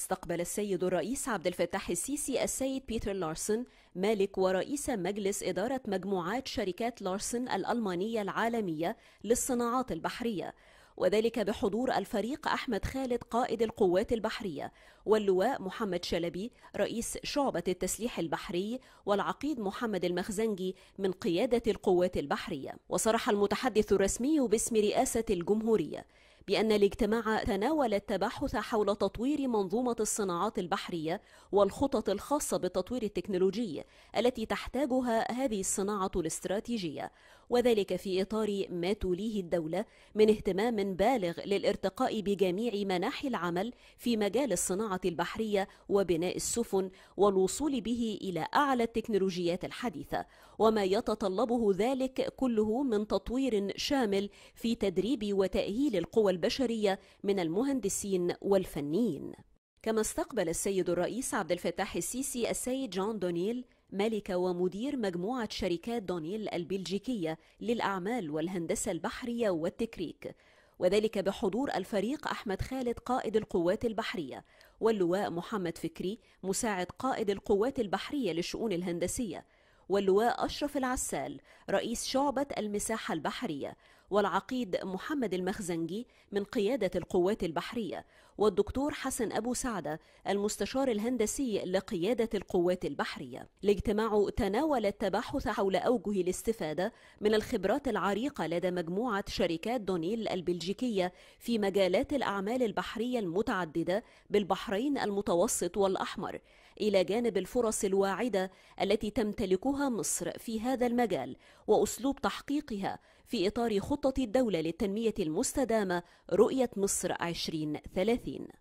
استقبل السيد الرئيس عبد الفتاح السيسي السيد بيتر لارسن مالك ورئيس مجلس إدارة مجموعات شركات لارسن الألمانية العالمية للصناعات البحرية وذلك بحضور الفريق أحمد خالد قائد القوات البحرية واللواء محمد شلبي رئيس شعبة التسليح البحري والعقيد محمد المخزنجي من قيادة القوات البحرية وصرح المتحدث الرسمي باسم رئاسة الجمهورية بأن الاجتماع تناول التباحث حول تطوير منظومة الصناعات البحرية والخطط الخاصة بالتطوير التكنولوجي التي تحتاجها هذه الصناعة الاستراتيجية وذلك في إطار ما توليه الدولة من اهتمام بالغ للارتقاء بجميع مناحي العمل في مجال الصناعة البحرية وبناء السفن والوصول به إلى أعلى التكنولوجيات الحديثة وما يتطلبه ذلك كله من تطوير شامل في تدريب وتأهيل القوى البشرية من المهندسين والفنيين كما استقبل السيد الرئيس عبد الفتاح السيسي السيد جون دونيل مالك ومدير مجموعة شركات دونيل البلجيكية للأعمال والهندسة البحرية والتكريك وذلك بحضور الفريق أحمد خالد قائد القوات البحرية واللواء محمد فكري مساعد قائد القوات البحرية للشؤون الهندسية واللواء أشرف العسال رئيس شعبة المساحة البحرية والعقيد محمد المخزنجي من قيادة القوات البحرية والدكتور حسن أبو سعدة المستشار الهندسي لقيادة القوات البحرية الاجتماع تناول التباحث حول أوجه الاستفادة من الخبرات العريقة لدى مجموعة شركات دونيل البلجيكية في مجالات الأعمال البحرية المتعددة بالبحرين المتوسط والأحمر إلى جانب الفرص الواعدة التي تمتلكها مصر في هذا المجال وأسلوب تحقيقها في إطار خطة الدولة للتنمية المستدامة رؤية مصر 2030